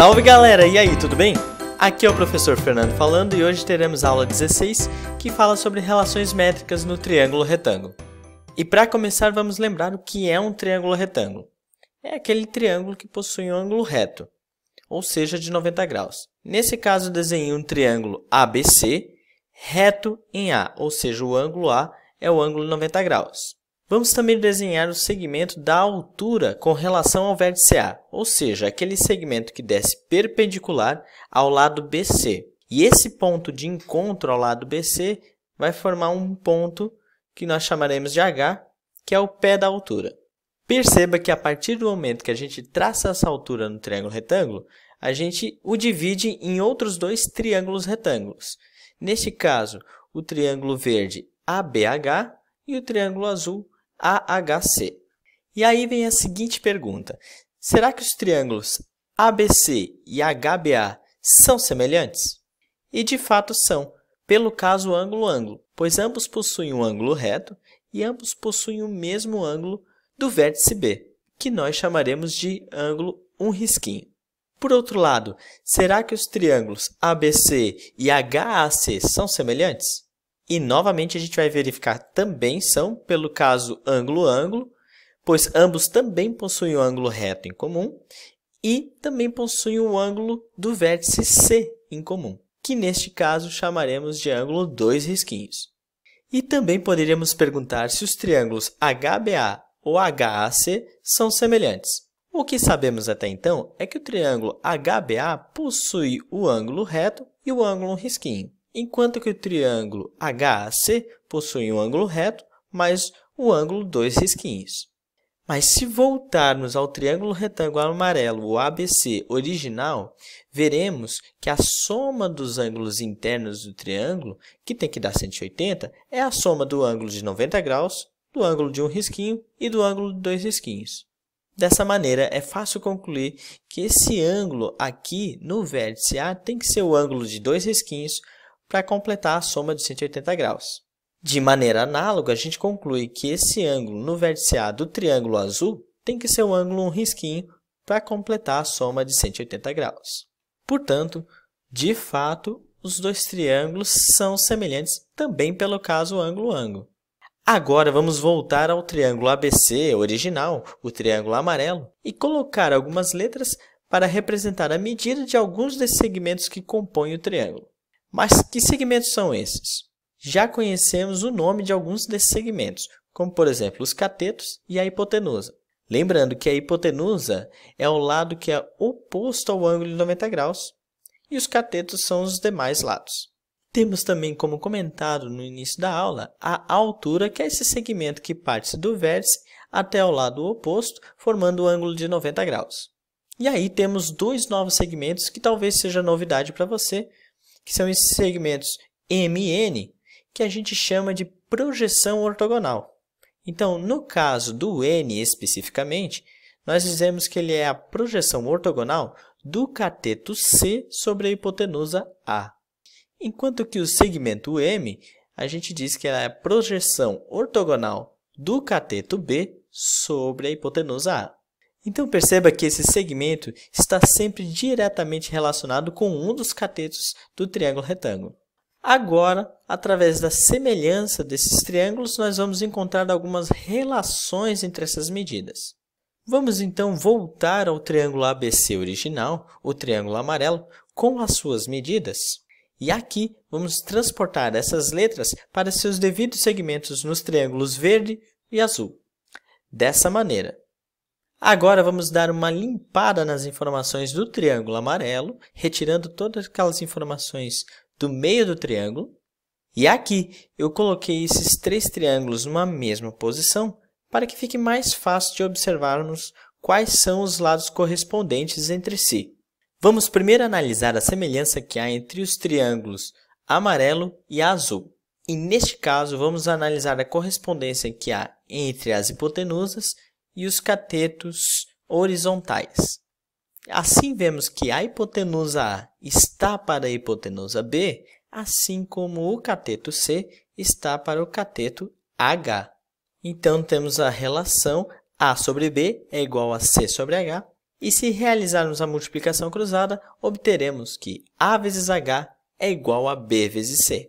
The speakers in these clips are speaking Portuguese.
Salve galera, e aí, tudo bem? Aqui é o professor Fernando falando e hoje teremos a aula 16 que fala sobre relações métricas no triângulo retângulo. E para começar, vamos lembrar o que é um triângulo retângulo. É aquele triângulo que possui um ângulo reto, ou seja, de 90 graus. Nesse caso, desenhei um triângulo ABC reto em A, ou seja, o ângulo A é o ângulo 90 graus. Vamos também desenhar o segmento da altura com relação ao vértice A, ou seja, aquele segmento que desce perpendicular ao lado BC. E esse ponto de encontro ao lado BC vai formar um ponto que nós chamaremos de H, que é o pé da altura. Perceba que a partir do momento que a gente traça essa altura no triângulo retângulo, a gente o divide em outros dois triângulos retângulos. Neste caso, o triângulo verde ABH e o triângulo azul AHC. E aí vem a seguinte pergunta: será que os triângulos ABC e HBA são semelhantes? E de fato são, pelo caso ângulo-ângulo, pois ambos possuem um ângulo reto e ambos possuem o mesmo ângulo do vértice B, que nós chamaremos de ângulo um risquinho. Por outro lado, será que os triângulos ABC e HAC são semelhantes? E novamente a gente vai verificar também são, pelo caso ângulo-ângulo, pois ambos também possuem um ângulo reto em comum e também possuem o um ângulo do vértice C em comum, que neste caso chamaremos de ângulo dois risquinhos. E também poderíamos perguntar se os triângulos HBA ou HAC são semelhantes. O que sabemos até então é que o triângulo HBA possui o ângulo reto e o ângulo risquinho enquanto que o triângulo HAC possui um ângulo reto mais o ângulo dois risquinhos. Mas se voltarmos ao triângulo retângulo amarelo, o ABC original, veremos que a soma dos ângulos internos do triângulo, que tem que dar 180, é a soma do ângulo de 90 graus, do ângulo de um risquinho e do ângulo de dois risquinhos. Dessa maneira, é fácil concluir que esse ângulo aqui no vértice A tem que ser o ângulo de dois risquinhos para completar a soma de 180 graus. De maneira análoga, a gente conclui que esse ângulo no vértice A do triângulo azul tem que ser o um ângulo um risquinho para completar a soma de 180 graus. Portanto, de fato, os dois triângulos são semelhantes também pelo caso ângulo-ângulo. Agora vamos voltar ao triângulo ABC original, o triângulo amarelo, e colocar algumas letras para representar a medida de alguns desses segmentos que compõem o triângulo. Mas que segmentos são esses? Já conhecemos o nome de alguns desses segmentos, como por exemplo os catetos e a hipotenusa. Lembrando que a hipotenusa é o lado que é oposto ao ângulo de 90 graus e os catetos são os demais lados. Temos também, como comentado no início da aula, a altura, que é esse segmento que parte do vértice até o lado oposto, formando o ângulo de 90 graus. E aí temos dois novos segmentos que talvez seja novidade para você, que são esses segmentos M e N, que a gente chama de projeção ortogonal. Então, no caso do N especificamente, nós dizemos que ele é a projeção ortogonal do cateto C sobre a hipotenusa A. Enquanto que o segmento M, a gente diz que ela é a projeção ortogonal do cateto B sobre a hipotenusa A. Então perceba que esse segmento está sempre diretamente relacionado com um dos catetos do triângulo retângulo. Agora, através da semelhança desses triângulos, nós vamos encontrar algumas relações entre essas medidas. Vamos então voltar ao triângulo ABC original, o triângulo amarelo, com as suas medidas. E aqui vamos transportar essas letras para seus devidos segmentos nos triângulos verde e azul. Dessa maneira, Agora vamos dar uma limpada nas informações do triângulo amarelo, retirando todas aquelas informações do meio do triângulo. E aqui eu coloquei esses três triângulos numa mesma posição para que fique mais fácil de observarmos quais são os lados correspondentes entre si. Vamos primeiro analisar a semelhança que há entre os triângulos amarelo e azul. E neste caso, vamos analisar a correspondência que há entre as hipotenusas e os catetos horizontais. Assim vemos que a hipotenusa A está para a hipotenusa B, assim como o cateto C está para o cateto H. Então, temos a relação A sobre B é igual a C sobre H, e se realizarmos a multiplicação cruzada, obteremos que A vezes H é igual a B vezes C.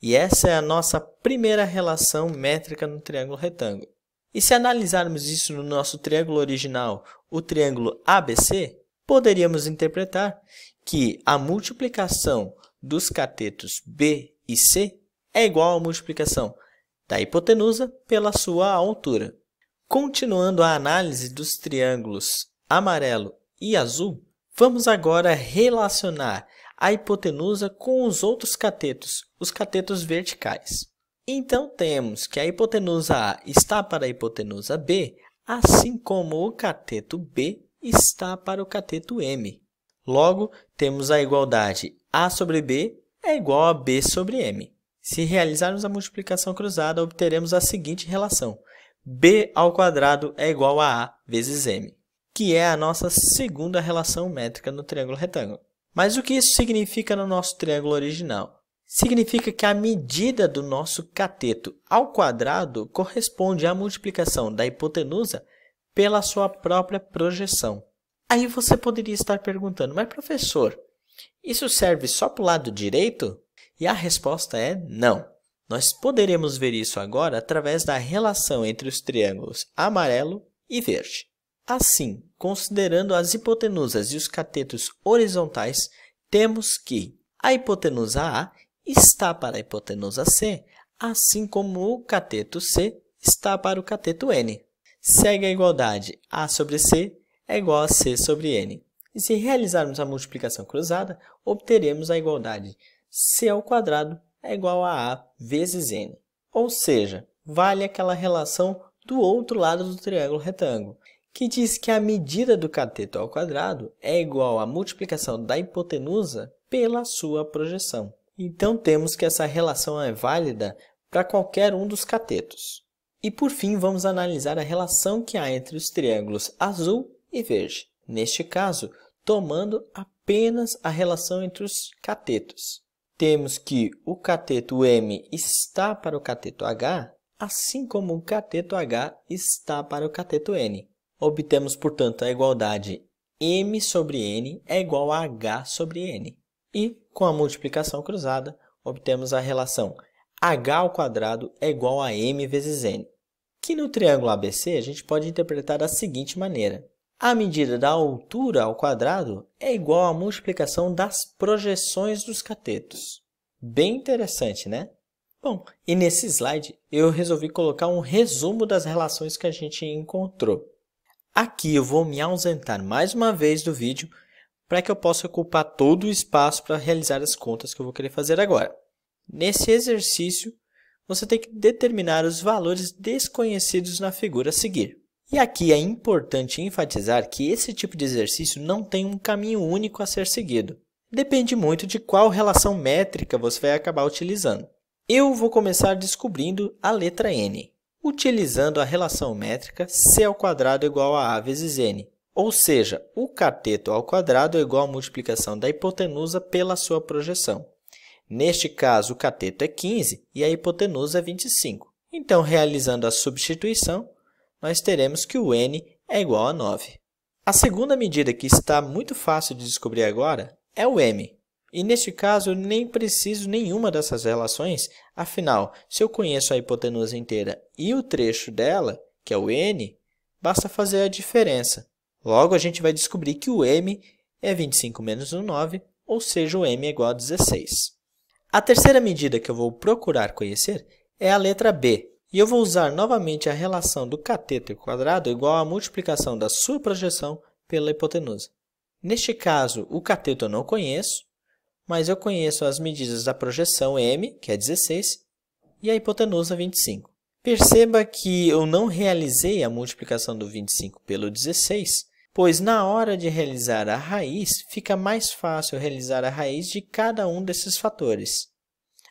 E essa é a nossa primeira relação métrica no triângulo retângulo. E se analisarmos isso no nosso triângulo original, o triângulo ABC, poderíamos interpretar que a multiplicação dos catetos B e C é igual à multiplicação da hipotenusa pela sua altura. Continuando a análise dos triângulos amarelo e azul, vamos agora relacionar a hipotenusa com os outros catetos, os catetos verticais. Então temos que a hipotenusa A está para a hipotenusa B, assim como o cateto B está para o cateto M. Logo, temos a igualdade A sobre B é igual a B sobre M. Se realizarmos a multiplicação cruzada, obteremos a seguinte relação. B ao quadrado é igual a A vezes M, que é a nossa segunda relação métrica no triângulo retângulo. Mas o que isso significa no nosso triângulo original? significa que a medida do nosso cateto ao quadrado corresponde à multiplicação da hipotenusa pela sua própria projeção. Aí você poderia estar perguntando, mas professor, isso serve só para o lado direito? E a resposta é não. Nós poderemos ver isso agora através da relação entre os triângulos amarelo e verde. Assim, considerando as hipotenusas e os catetos horizontais, temos que a hipotenusa A está para a hipotenusa C, assim como o cateto C está para o cateto N. Segue a igualdade A sobre C é igual a C sobre N. E se realizarmos a multiplicação cruzada, obteremos a igualdade C ao quadrado é igual a A vezes N. Ou seja, vale aquela relação do outro lado do triângulo retângulo, que diz que a medida do cateto ao quadrado é igual à multiplicação da hipotenusa pela sua projeção. Então temos que essa relação é válida para qualquer um dos catetos. E por fim, vamos analisar a relação que há entre os triângulos azul e verde. Neste caso, tomando apenas a relação entre os catetos. Temos que o cateto M está para o cateto H, assim como o cateto H está para o cateto N. Obtemos, portanto, a igualdade M sobre N é igual a H sobre N. E com a multiplicação cruzada, obtemos a relação quadrado é igual a m vezes n, que no triângulo ABC a gente pode interpretar da seguinte maneira. A medida da altura ao quadrado é igual à multiplicação das projeções dos catetos. Bem interessante, né? Bom, e nesse slide eu resolvi colocar um resumo das relações que a gente encontrou. Aqui eu vou me ausentar mais uma vez do vídeo para que eu possa ocupar todo o espaço para realizar as contas que eu vou querer fazer agora. Nesse exercício, você tem que determinar os valores desconhecidos na figura a seguir. E aqui é importante enfatizar que esse tipo de exercício não tem um caminho único a ser seguido. Depende muito de qual relação métrica você vai acabar utilizando. Eu vou começar descobrindo a letra n, utilizando a relação métrica c ao quadrado igual a a vezes n, ou seja, o cateto ao quadrado é igual à multiplicação da hipotenusa pela sua projeção. Neste caso, o cateto é 15 e a hipotenusa é 25. Então, realizando a substituição, nós teremos que o n é igual a 9. A segunda medida que está muito fácil de descobrir agora é o m. E neste caso, eu nem preciso nenhuma dessas relações, afinal, se eu conheço a hipotenusa inteira e o trecho dela, que é o n, basta fazer a diferença. Logo, a gente vai descobrir que o m é 25 menos o 9, ou seja, o m é igual a 16. A terceira medida que eu vou procurar conhecer é a letra b, e eu vou usar novamente a relação do cateto quadrado igual à multiplicação da sua projeção pela hipotenusa. Neste caso, o cateto eu não conheço, mas eu conheço as medidas da projeção m, que é 16, e a hipotenusa 25. Perceba que eu não realizei a multiplicação do 25 pelo 16, pois na hora de realizar a raiz, fica mais fácil realizar a raiz de cada um desses fatores.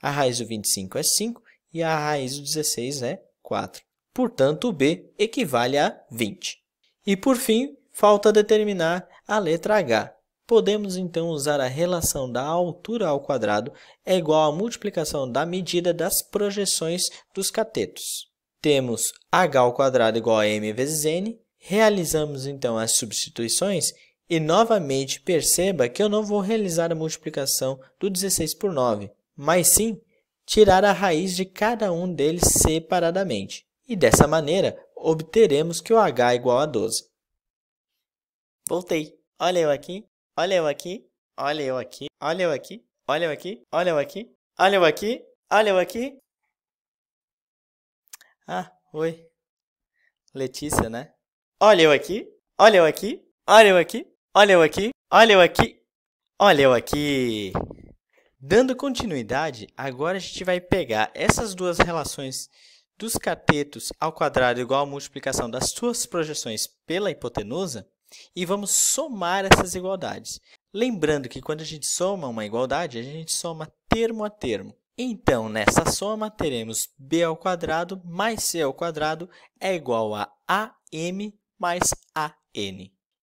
A raiz do 25 é 5 e a raiz do 16 é 4. Portanto, o B equivale a 20. E, por fim, falta determinar a letra H. Podemos então usar a relação da altura ao quadrado é igual à multiplicação da medida das projeções dos catetos. Temos h ao quadrado igual a m vezes n, realizamos então as substituições e novamente perceba que eu não vou realizar a multiplicação do 16 por 9, mas sim tirar a raiz de cada um deles separadamente. E dessa maneira, obteremos que o h é igual a 12. Voltei. Olha eu aqui. Olha eu aqui, olha eu aqui, olha eu aqui, olha eu aqui, olha eu aqui, olha eu aqui, olha eu aqui. Ah, oi. Letícia, né? Olha eu aqui, olha eu aqui, olha eu aqui, olha eu aqui, olha eu aqui, olha eu aqui. Dando continuidade, agora a gente vai pegar essas duas relações dos catetos ao quadrado igual à multiplicação das suas projeções pela hipotenusa e vamos somar essas igualdades. Lembrando que quando a gente soma uma igualdade, a gente soma termo a termo. Então, nessa soma, teremos b ao quadrado mais c ao quadrado é igual a am mais an.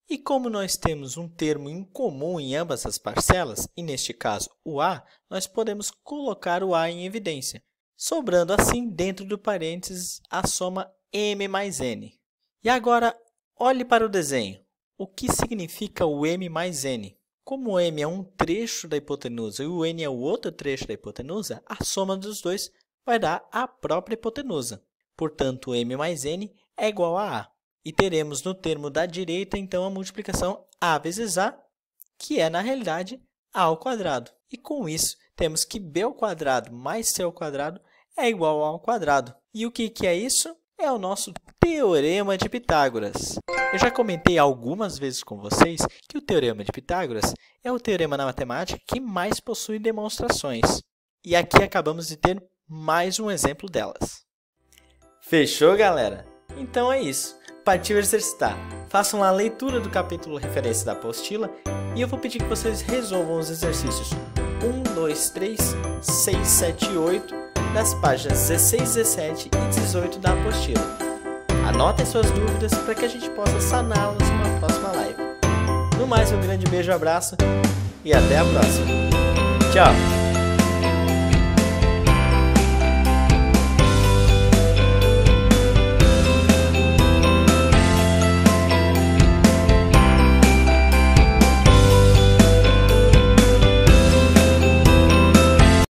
E como nós temos um termo em comum em ambas as parcelas, e neste caso o a, nós podemos colocar o a em evidência, sobrando assim dentro do parênteses a soma m mais n. E agora, olhe para o desenho. O que significa o M mais N? Como o M é um trecho da hipotenusa e o N é o outro trecho da hipotenusa, a soma dos dois vai dar a própria hipotenusa. Portanto, M mais N é igual a A. E teremos no termo da direita, então, a multiplicação A vezes A, que é, na realidade, A ao quadrado. E com isso, temos que B ao quadrado mais C ao quadrado é igual a ao quadrado. E o que, que é isso? é o nosso Teorema de Pitágoras. Eu já comentei algumas vezes com vocês que o Teorema de Pitágoras é o teorema na matemática que mais possui demonstrações. E aqui acabamos de ter mais um exemplo delas. Fechou, galera? Então é isso. Partiu exercitar. Façam a leitura do capítulo referência da apostila e eu vou pedir que vocês resolvam os exercícios 1, 2, 3, 6, 7, 8 nas páginas 16, 17 e 18 da apostila. Anotem suas dúvidas para que a gente possa saná-las numa próxima live. No mais, um grande beijo, abraço e até a próxima. Tchau!